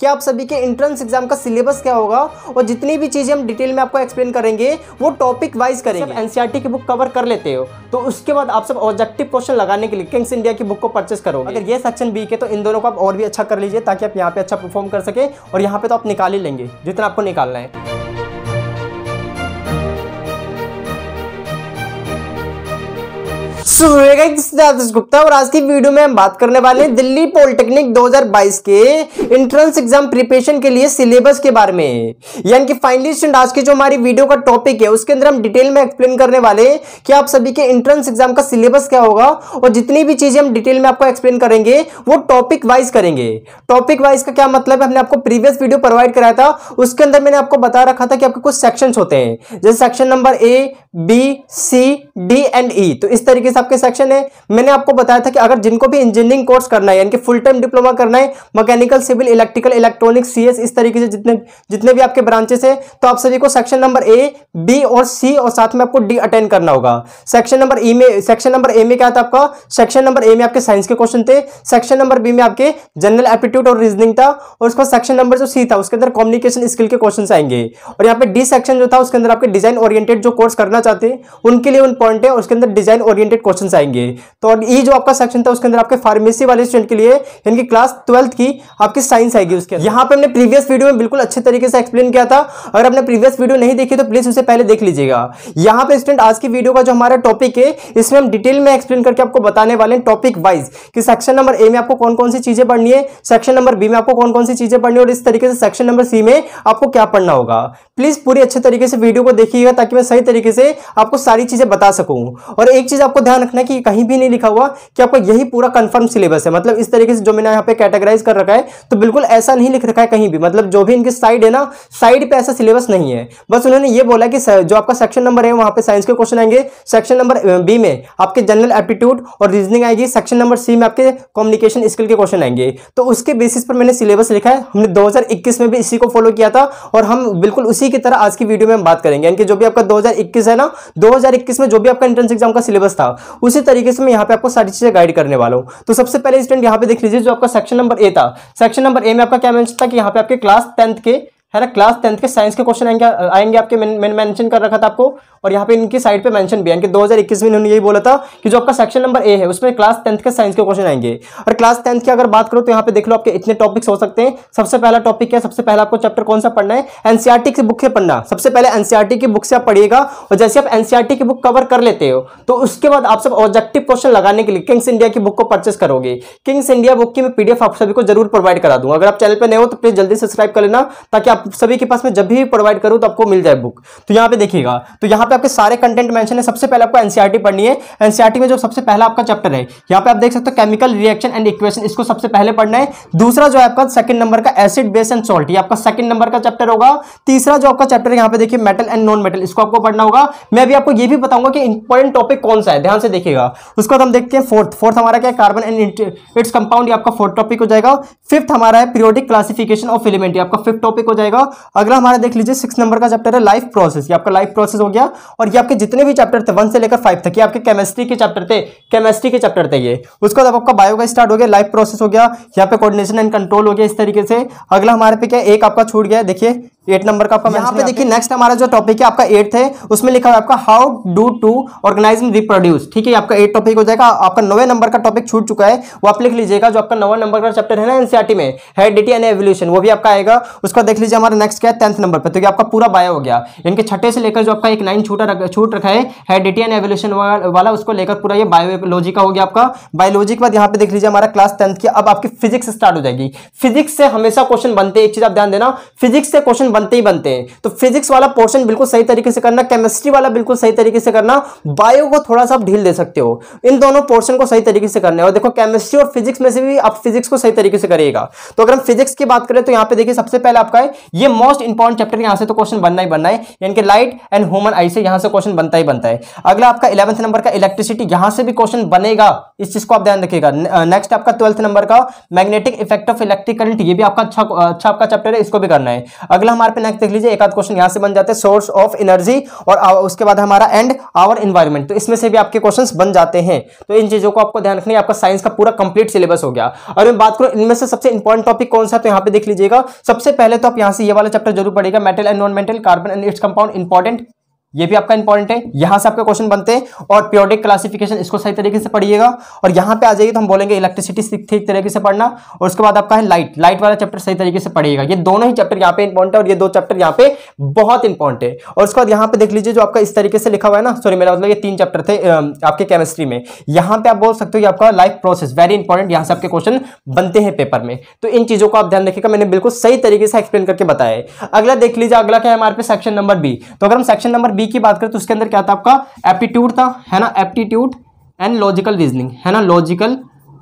कि आप सभी के एंट्रेंस एग्जाम का सिलेबस क्या होगा और जितनी भी चीज़ें हम डिटेल में आपको एक्सप्लेन करेंगे वो टॉपिक वाइज करेंगे एनसीईआरटी की बुक कवर कर लेते हो तो उसके बाद आप सब ऑब्जेक्टिव क्वेश्चन लगाने के लिए किंग्स इंडिया की बुक को परचेस करो अगर ये सेक्शन बी के तो इन दोनों को आप और भी अच्छा कर लीजिए ताकि आप यहाँ पे अच्छा परफॉर्म कर सके और यहाँ पे तो आप निकाल ही लेंगे जितना आपको निकालना है गुप्ता और आज की वीडियो में हम बात करने वाले हैं दिल्ली पॉलिटेक्निक 2022 के एंट्रेंस एग्जाम प्रिपरेशन के लिए सिलेबस के बारे में यानी कि फाइनली आज की जो हमारी वीडियो का टॉपिक है उसके अंदर हम डिटेल में एक्सप्लेन करने वाले कि आप सभी के एंट्रेंस एग्जाम का सिलेबस क्या होगा और जितनी भी चीजें हम डिटेल में आपको एक्सप्लेन करेंगे वो टॉपिक वाइज करेंगे टॉपिक वाइज का क्या मतलब है हमने आपको प्रीवियस वीडियो प्रोवाइड कराया था उसके अंदर मैंने आपको बता रखा था कि आपके कुछ सेक्शन होते हैं जैसे section number A B C D and E तो इस तरीके तीस आपके सेक्शन है मैंने आपको बताया था कि अगर जिनको भी इंजीनियरिंग कोर्स करना है यानी कि फुल टाइम डिप्लोमा करना है mechanical civil electrical electronics इस तरीके से जितने जितने भी आपके ब्रांचेस है तो आप सभी को सेक्शन नंबर ए बी और सी और साथ में आपको डी अटेंड करना होगा सेक्शन नंबर ई में सेक्शन नंबर ए में क्या था आपका सेक्शन नंबर ए में आपके साइंस के क्वेश्चन थे सेक्शन नंबर बी में आपके जनरल एप्टीट्यूड और रीजनिंग था और उसका सेक्शन नंबर जो सी था उसके अंदर कम्युनिकेशन स्किल के क्वेश्चन आएंगे और यहाँ पे डी सेक्शन जो था उसके अंदर आपके डिजाइन ओरिएंटेड जो कोर्स करना चाहते हैं उनके लिए उन पॉइंट है उसके अंदर डिजाइन ओरिएंटेड क्वेश्चन आएंगे तो ये जो आपका सेक्शन था उसके अंदर आपके फार्मेसी वाले स्टूडेंट के लिए यानी कि क्लास ट्वेल्थ की आपकी साइंस आएगी उसके यहाँ पर हमने प्रीवियस वीडियो में बिल्कुल अच्छे तरीके से एक्सप्लेन किया था अगर आपने प्रीवियस वीडियो नहीं देखी तो प्लीज उसे पहले देख लीजिएगा यहाँ पर स्टूडेंट आज की वीडियो का जो हमारा टॉपिक है इसमें हम डिटेल में एक्सप्लेन करके आपको बताने वाले हैं टॉपिक वाइज कि सेक्शन नंबर ए में आपको कौन कौन सी चीजें पढ़नी है सेक्शन नंबर बी में आपको कौन कौन सी चीजें पढ़नी है और इस तरीके से सेक्शन नंबर सी में आपको क्या पढ़ना होगा प्लीज पूरी अच्छे तरीके से वीडियो को देखिएगा ताकि मैं सही तरीके से आपको सारी चीजें बता सकूं और एक चीज आपको ध्यान ध्यान रखना कि कहीं भी नहीं लिखा हुआ कि आपका यही पूरा कंफर्म सिलेबस है मतलब इस तरीके से जो मैंने यहाँ पे कैटेगराइज कर रखा है तो बिल्कुल ऐसा नहीं लिख रखा है कहीं भी मतलब जो भी इनकी साइड है ना साइड पे ऐसा सिलेबस नहीं है बस उन्होंने ये बोला कि जो आपका सेक्शन नंबर है वहाँ पे साइंस के क्वेश्चन आएंगे सेक्शन नंबर बी में आपके जनरल एप्टीट्यूड और रीजनिंग आएगी सेक्शन नंबर सी में आपके कम्युनिकेशन स्किल के क्वेश्चन आएंगे तो उसके बेसिस पर मैंने सिलेबस लिखा है हमने दो में भी इसी को फॉलो किया था और हम बिल्कुल उसी की तरह आज की वीडियो में हम बात करेंगे यानी कि जो भी आपका 2021 है ना 2021 में जो भी आपका एंट्रेंस एग्जाम का सिलेबस था उसी तरीके से मैं यहाँ पे आपको सारी चीज़ें गाइड करने वाला हूँ तो सबसे पहले स्टूडेंट यहाँ पे देख लीजिए जो आपका सेक्शन नंबर ए था सेक्शन नंबर ए में आपका क्या मैं था कि यहाँ पे आपके क्लास टेंथ के है ना क्लास टेंथ के साइंस के क्वेश्चन आएंगे आएंगे आपके मैंने मेंशन कर रखा था आपको और यहाँ पे इनकी साइड पे मेंशन भी है कि 2021 में इन्होंने यही बोला था कि जो आपका सेक्शन नंबर ए है उसमें क्लास टेंथ के साइंस के क्वेश्चन आएंगे और क्लास टेंथ की अगर बात करो तो यहाँ पे देख लो आपके इतने टॉपिक्स हो सकते हैं सबसे पहला टॉपिक क्या है सबसे पहला आपको चैप्टर कौन सा पढ़ना है एनसीआरटी e की बुक से पढ़ना सबसे पहले एनसीआरटी e की बुक से आप पढ़िएगा और जैसे आप एनसीआरटी e की बुक कवर कर लेते हो तो उसके बाद आप सब ऑब्जेक्टिव क्वेश्चन लगाने के लिए किंग्स इंडिया की बुक को परचेस करोगे किंग्स इंडिया बुक की मैं पीडीएफ आप सभी को जरूर प्रोवाइड करा दूंगा अगर आप चैनल पर नए हो तो प्लीज जल्दी सब्सक्राइब कर लेना ताकि आप सभी के पास में जब भी प्रोवाइड करूँ तो आपको मिल जाए बुक तो यहाँ पे देखिएगा तो यहाँ पे पे आपके सारे कंटेंट मेंशन है सबसे पहले आपको एनसीईआरटी पढ़नी है एनसीईआरटी में जो सबसे पहला आपका चैप्टर है यहाँ पे आप देख सकते हो केमिकल रिएक्शन एंड इक्वेशन इसको सबसे पहले पढ़ना है दूसरा जो है आपका सेकंड नंबर का एसिड बेस एंड सॉल्ट ये आपका सेकंड नंबर का चैप्टर होगा तीसरा जो आपका चैप्टर यहाँ पे देखिए मेटल एंड नॉन मेटल इसको आपको पढ़ना होगा मैं अभी आपको ये भी बताऊंगा कि इंपॉर्टेंट टॉपिक कौन सा है ध्यान से देखिएगा उसके बाद हम देखते हैं फोर्थ फोर्थ हमारा क्या है कार्बन एंड इट्स कंपाउंड ये आपका फोर्थ टॉपिक हो जाएगा फिफ्थ हमारा है पीरियोडिक क्लासिफिकेशन ऑफ एलिमेंट ये आपका फिफ्थ टॉपिक हो जाएगा अगला हमारा देख लीजिए सिक्स नंबर का चैप्टर है लाइफ प्रोसेस ये आपका लाइफ प्रोसेस हो गया और ये आपके जितने भी चैप्टर थे वन से लेकर फाइव तक ये आपके केमिस्ट्री के चैप्टर थे केमिस्ट्री के चैप्टर थे ये उसके बाद आपका बायो का स्टार्ट हो गया लाइफ प्रोसेस हो गया यहाँ पे कोऑर्डिनेशन एंड कंट्रोल हो गया इस तरीके से अगला हमारे पे क्या एक आपका छूट गया देखिए एट नंबर का आपका यहाँ पे देखिए नेक्स्ट हमारा जो टॉपिक है आपका एट है उसमें लिखा हुआ आपका how do to organise reproduce ठीक है आपका एट टॉपिक हो जाएगा आपका नवे नंबर का टॉपिक छूट चुका है वो आप लिख लीजिएगा जो आपका नवा नंबर का चैप्टर है ना एनसीआरटी में हेडिटी एंड एवोल्यूशन वो भी आपका आएगा उसका देख लीजिए हमारा नेक्स्ट क्या है टेंथ नंबर पर तो आपका पूरा बायो हो गया इनके छठे से लेकर जो आपका एक नाइन छूटा छूट रखा है एंड एवोल्यूशन वाला उसको लेकर पूरा ये बायोलॉजी का हो गया आपका बायोलॉजी के बाद यहाँ पे देख लीजिए हमारा क्लास टेंथ की अब आपकी फिजिक्स स्टार्ट हो जाएगी फिजिक्स से हमेशा क्वेश्चन बनते हैं एक चीज आप ध्यान देना फिजिक्स से क्वेश्चन बनते ही बनते हैं तो फिजिक्स वाला पोर्शन बिल्कुल सही तरीके से करना केमिस्ट्री वाला बिल्कुल सही तरीके से करना बायो को थोड़ा सा आप ढील दे सकते हो इन दोनों पोर्शन को सही तरीके से करना है और देखो केमिस्ट्री और फिजिक्स में से भी आप फिजिक्स को सही तरीके से करिएगा तो अगर हम फिजिक्स की बात करें तो यहाँ पे देखिए सबसे पहले आपका है ये मोस्ट इंपॉर्टेंट चैप्टर यहाँ से तो क्वेश्चन बनना ही बनना है यानी कि लाइट एंड ह्यूमन आई से यहाँ से क्वेश्चन बनता ही बनता है अगला आपका इलेवंथ नंबर का इलेक्ट्रिसिटी यहाँ से भी क्वेश्चन बनेगा इस चीज को आप ध्यान रखिएगा नेक्स्ट आपका ट्वेल्थ नंबर का magnetic effect of electric current ये भी आपका अच्छा अच्छा आपका चैप्टर है इसको भी करना है अगला हमारा हमारे पे नेक्स्ट देख लीजिए एक आध क्वेश्चन यहाँ से बन जाते हैं सोर्स ऑफ एनर्जी और उसके बाद हमारा एंड आवर इन्वायरमेंट तो इसमें से भी आपके क्वेश्चन बन जाते हैं तो इन चीज़ों को आपको ध्यान रखना आपका साइंस का पूरा कंप्लीट सिलेबस हो गया और मैं बात करूँ इनमें से सबसे इंपॉर्टेंट टॉपिक कौन सा तो यहाँ पे देख लीजिएगा सबसे पहले तो आप यहाँ से ये वाला चैप्टर जरूर पड़ेगा metal environmental carbon and its compound important ये भी आपका इंपॉर्टेंट है यहां से आपके क्वेश्चन बनते हैं और प्योडिक क्लासिफिकेशन इसको सही तरीके से पढ़िएगा और यहां पे आ जाइए तो हम बोलेंगे इलेक्ट्रिसिटी ठीक तरीके से पढ़ना और उसके बाद आपका है लाइट लाइट वाला चैप्टर सही तरीके से पढ़िएगा ये दोनों ही चैप्टर यहाँ पे इंपॉर्टेंट है और ये दो चैप्टर यहाँ पे बहुत इंपॉर्टेंट है और उसके बाद यहाँ पे देख लीजिए जो आपका इस तरीके से लिखा हुआ है ना सॉरी मेरा मतलब ये तीन चैप्टर थे आपके केमिस्ट्री में यहाँ पे आप बोल सकते हो कि आपका लाइफ प्रोसेस वेरी इंपॉर्टेंट यहाँ से आपके क्वेश्चन बनते हैं पेपर में तो इन चीजों को आप ध्यान रखिएगा मैंने बिल्कुल सही तरीके से एक्सप्लेन करके बताया अगला देख लीजिए अगला क्या है हमारे पे सेक्शन नंबर बी तो अगर हम सेक्शन नंबर बी बी की बात करें तो उसके अंदर क्या था आपका एप्टीट्यूड था है ना एप्टीट्यूड एंड लॉजिकल रीजनिंग है ना लॉजिकल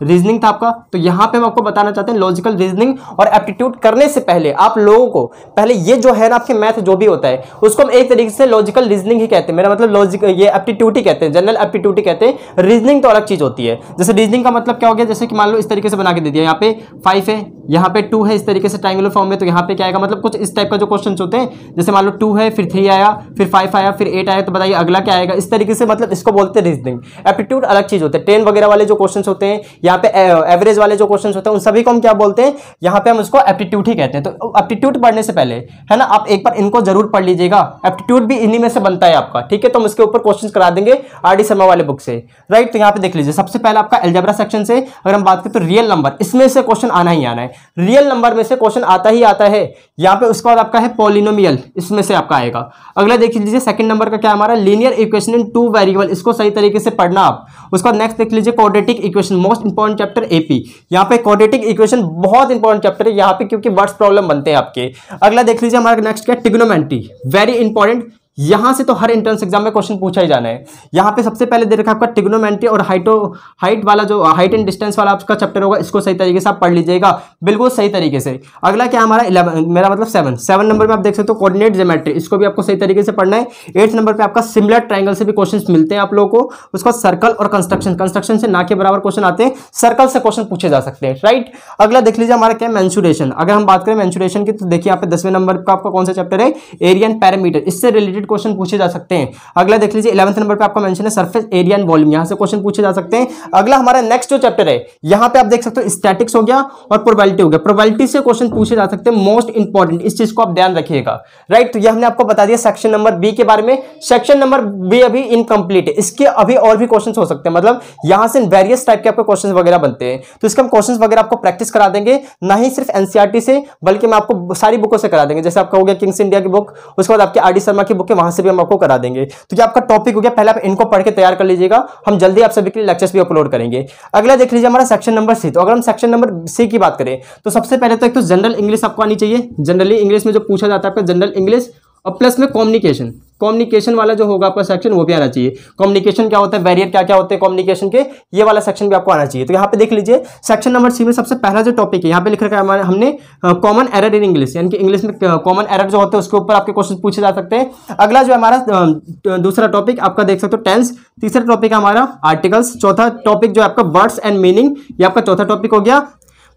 रीजनिंग था आपका तो यहां पे हम आपको बताना चाहते हैं लॉजिकल रीजनिंग और एप्टीट्यूड करने से पहले आप लोगों को पहले ये जो है ना आपके मैथ जो भी होता है उसको हम एक तरीके से लॉजिकल रीजनिंग ही कहते हैं मेरा मतलब लॉजिक ये एप्टीट्यूड ही कहते हैं जनरल एप्टीट्यूड ही कहते हैं रीजनिंग तो अलग चीज़ होती है जैसे रीजनिंग का मतलब क्या हो गया जैसे कि मान लो इस तरीके से बना के दे दिया यहाँ पे फाइव है यहाँ पे टू है इस तरीके से ट्राइंगुलर फॉर्म में तो यहाँ पे क्या आएगा मतलब कुछ इस टाइप का जो क्वेश्चन होते हैं जैसे मान लो टू है फिर थ्री आया फिर फाइव आया फिर एट आया तो बताइए अगला क्या आएगा इस तरीके से मतलब इसको बोलते हैं रीजनिंग एप्टीट्यूड अलग चीज़ होते हैं टेन वगैरह वाले जो क्वेश्चन होते हैं यहाँ पे एवरेज वाले जो क्वेश्चन होते हैं उन सभी को हम क्या बोलते हैं यहाँ पे हम उसको एप्टीट्यूड ही कहते हैं तो एप्टीट्यूड पढ़ने से पहले है ना आप एक बार इनको जरूर पढ़ लीजिएगा एप्टीट्यूड भी इन्हीं में से बनता है आपका ठीक है तो हम इसके ऊपर क्वेश्चन करा देंगे आर डी शर्मा वाले बुक से राइट तो यहाँ पे देख लीजिए सबसे पहले आपका एल्जेब्रा सेक्शन से अगर हम बात करें तो रियल नंबर इसमें से क्वेश्चन आना ही आना है रियल नंबर में से क्वेश्चन आता ही आता है यहाँ पे उसके बाद आपका है पोलिनोमियल इसमें से आपका आएगा अगला देख लीजिए सेकंड नंबर का क्या हमारा linear equation in two variable इसको सही तरीके से पढ़ना आप उसके बाद नेक्स्ट देख लीजिए कोऑर्डिनेटिक equation most important chapter AP यहाँ पे क्वाड्रेटिक इक्वेशन बहुत इंपॉर्टेंट चैप्टर है यहाँ पे क्योंकि वर्ड्स प्रॉब्लम बनते हैं आपके अगला देख लीजिए हमारा नेक्स्ट क्या टिग्नोमेंट्री वेरी इंपॉर्टेंट यहां से तो हर एंट्रेंस एग्जाम में क्वेश्चन पूछा ही जाना है यहां पे सबसे पहले दे रखा आपका टिग्नोमेंट्री और हाइटो हाइट वाला जो हाइट एंड डिस्टेंस वाला आपका चैप्टर होगा इसको सही तरीके से आप पढ़ लीजिएगा बिल्कुल सही तरीके से अगला क्या हमारा इलेवन मेरा मतलब सेवन सेवन नंबर में आप देख सकते हो कोऑर्डिनेट जोमेट्री इसको भी आपको सही तरीके से पढ़ना है एट्थ नंबर पर आपका सिमिलर ट्राइंगल से भी क्वेश्चन मिलते हैं आप लोगों को उसका सर्कल और कंस्ट्रक्शन कंस्ट्रक्शन से ना के बराबर क्वेश्चन आते हैं सर्कल से क्वेश्चन पूछे जा सकते हैं राइट अगला देख लीजिए हमारा क्या मैंसुरेशन अगर हम बात करें मैंसुरेशन की तो देखिए यहाँ पे दसवें नंबर का आपका कौन सा चैप्टर है एरियन पैरामीटर इससे रिलेटेड क्वेश्चन पूछे जा सकते हैं अगला देख लीजिए इलेवंथ नंबर पर आपका मेंशन है सरफेस एरिया एंड वॉल्यूम यहाँ से क्वेश्चन पूछे जा सकते हैं अगला हमारा नेक्स्ट जो चैप्टर है यहाँ पे आप देख सकते हो स्टैटिक्स हो गया और प्रोबेलिटी हो गया प्रोबेलिटी से क्वेश्चन पूछे जा सकते हैं मोस्ट इंपॉर्टेंट इस चीज को आप ध्यान रखिएगा राइट तो ये हमने आपको बता दिया सेक्शन नंबर बी के बारे में सेक्शन नंबर बी अभी इनकम्प्लीट है इसके अभी और भी क्वेश्चन हो सकते हैं मतलब यहाँ से वेरियस टाइप के आपके क्वेश्चन वगैरह बनते हैं तो इसके हम क्वेश्चन वगैरह आपको प्रैक्टिस करा देंगे ना ही सिर्फ एनसीआरटी e से बल्कि मैं आपको सारी बुकों से करा देंगे जैसे आपका हो गया किंग्स इंडिया की बुक उसके बाद आपके आर डी शर्मा की बुक ओके वहां से भी हम आपको करा देंगे तो ये आपका टॉपिक हो गया पहले आप इनको पढ़ के तैयार कर लीजिएगा हम जल्दी आप सभी के लिए लेक्चर्स भी अपलोड करेंगे अगला देख लीजिए हमारा सेक्शन नंबर सी तो अगर हम सेक्शन नंबर सी की बात करें तो सबसे पहले तो एक तो जनरल इंग्लिश आपको आनी चाहिए जनरली इंग्लिश में जो पूछा जाता है आपका जनरल इंग्लिश और प्लस में कॉम्युनिकेशन कम्युनिकेशन वाला जो होगा आपका सेक्शन वो भी आना चाहिए कम्युनिकेशन क्या होता है बैरियर क्या क्या होते हैं कम्युनिकेशन के ये वाला सेक्शन भी आपको आना चाहिए तो यहाँ पे देख लीजिए सेक्शन नंबर सी में सबसे पहला जो टॉपिक है यहाँ पे लिख रखा है हमने कॉमन एरर इन इंग्लिश यानी कि इंग्लिश में कॉमन एरर जो होते हैं उसके ऊपर आपके क्वेश्चन पूछे जा सकते हैं अगला जो है हमारा दूसरा टॉपिक आपका देख सकते हो टेंस तीसरा टॉपिक हमारा आर्टिकल्स चौथा टॉपिक जो आपका वर्ड्स एंड मीनिंग ये आपका चौथा टॉपिक हो गया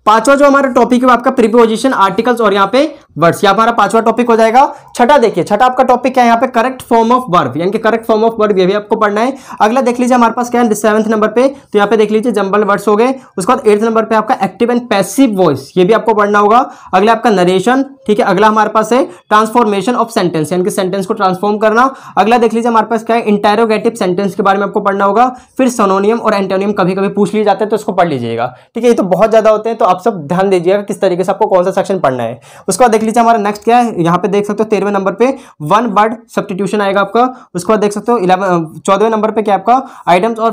पांचवा जो हमारा टॉपिक है आपका प्रीपोजिशन आर्टिकल्स और यहाँ पे वर्ड्स यहाँ हमारा पांचवा टॉपिक हो जाएगा छठा देखिए छठा आपका टॉपिक क्या है यहाँ पे करेक्ट फॉर्म ऑफ वर्ब यानी कि करेक्ट फॉर्म ऑफ वर्ब ये भी आपको पढ़ना है अगला देख लीजिए हमारे पास क्या है सेवंथ नंबर पे तो यहाँ पे देख लीजिए जंबल वर्ड्स हो गए उसके बाद एट्थ नंबर पे आपका एक्टिव एंड पैसिव वॉइस ये भी आपको पढ़ना होगा अगला आपका नरेशन ठीक है अगला हमारे पास है ट्रांसफॉर्मेशन ऑफ सेंटेंस यानी कि सेंटेंस को ट्रांसफॉर्म करना अगला देख लीजिए हमारे पास क्या है इंटेरोगेटिव सेंटेंस के बारे में आपको पढ़ना होगा फिर सोनोनियम और एंटोनियम कभी कभी पूछ लिए जाते हैं तो उसको पढ़ लीजिएगा ठीक है ये तो बहुत ज्यादा होते हैं तो आप सब ध्यान दीजिएगा किस तरीके से आपको कौन सा सेक्शन पढ़ना है उसके बाद लीजिए हमारा नेक्स्ट क्या है यहाँ पे देख सकते हो तेरहवें नंबर पे वन वर्ड सब्सटीट्यूशन आएगा आपका उसके बाद देख सकते हो इलेवन चौदहवें नंबर पे क्या आपका आइटम्स और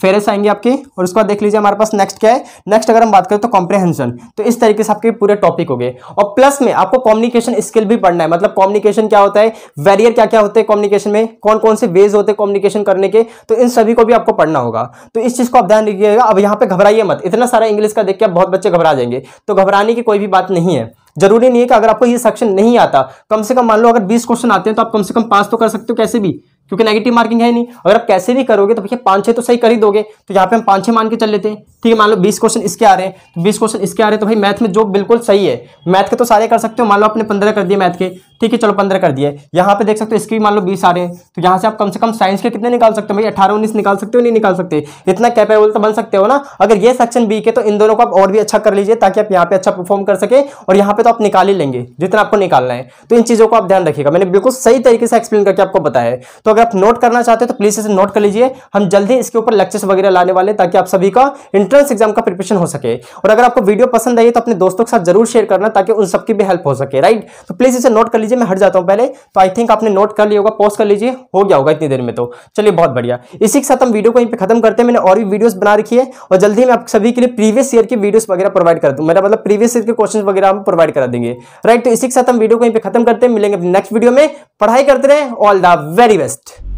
फेरेस आएंगे आपके और उसके बाद देख लीजिए हमारे पास नेक्स्ट क्या है नेक्स्ट अगर हम बात करें तो कॉम्प्रेहेंशन तो इस तरीके से आपके पूरे टॉपिक हो गए और प्लस में आपको कॉम्युनिकेशन स्किल भी पढ़ना है मतलब कॉम्युनिकेशन क्या होता है वैरियर क्या क्या होते हैं कॉम्युनिकेशन में कौन कौन से वेज होते हैं कॉम्युनिकेशन करने के तो इन सभी को भी आपको पढ़ना होगा तो इस चीज़ को आप ध्यान रखिएगा अब यहाँ पे घबराइए मत इतना सारा इंग्लिश का देख के आप बहुत बच्चे घबरा जाएंगे तो घबराने की कोई भी बात नहीं है जरूरी नहीं है कि अगर आपको ये सेक्शन नहीं आता कम से कम मान लो अगर बीस क्वेश्चन आते हैं तो आप कम से कम पांच तो कर सकते हो कैसे भी क्योंकि नेगेटिव मार्किंग है नहीं अगर आप कैसे भी करोगे तो भैया पांच छे तो सही कर ही दोगे तो यहाँ पे हम पांच छे मान के चल लेते हैं ठीक है मान लो बीस क्वेश्चन इसके आ रहे हैं तो बीस क्वेश्चन इसके आ रहे हैं तो भाई मैथ में जो बिल्कुल सही है मैथ के तो सारे कर सकते हो मान लो आपने पंद्रह कर दिए मैथ के ठीक है चलो पंद्रह कर दिए यहाँ पे देख सकते हो इसके भी मान लो बीस आ रहे हैं तो यहाँ से आप कम से कम साइंस के कितने निकाल सकते हो भाई अठारह उन्नीस निकाल सकते हो नहीं निकाल सकते इतना कैपेबल तो बन सकते हो ना अगर ये सेक्शन बी के तो इन दोनों को आप और भी अच्छा कर लीजिए ताकि आप यहाँ पे अच्छा परफॉर्म कर सके और यहाँ पे तो आप निकाल ही लेंगे जितना आपको निकालना है तो इन चीज़ों को आप ध्यान रखिएगा मैंने बिल्कुल सही तरीके से एक्सप्लेन करके आपको बताया है तो अगर आप नोट करना चाहते हो तो प्लीज़ इसे नोट कर लीजिए हम जल्दी इसके ऊपर लेक्चर्स वगैरह लाने वाले ताकि आप सभी का एंट्रेंस एग्जाम का प्रिपरेशन हो सके और अगर आपको वीडियो पसंद आई तो अपने दोस्तों के साथ जरूर शेयर करना ताकि उन सबकी भी हेल्प हो सके राइट तो प्लीज़ इसे नोट कर लीजिए लीजिए मैं हट जाता हूँ पहले तो आई थिंक आपने नोट कर लिया होगा पोस्ट कर लीजिए हो गया होगा इतनी देर में तो चलिए बहुत बढ़िया इसी के साथ हम वीडियो को यहीं पे खत्म करते हैं मैंने और भी वीडियोस बना रखी है और जल्दी मैं आप सभी के लिए प्रीवियस ईयर की वीडियोज वगैरह प्रोवाइड कर दूँ मेरा मतलब प्रीवियस ईयर के क्वेश्चन वगैरह हम प्रोवाइड करा देंगे राइट तो इसी के साथ हम वीडियो को यहीं पर खत्म करते हैं मिलेंगे नेक्स्ट वीडियो में पढ़ाई करते रहे ऑल द वेरी बेस्ट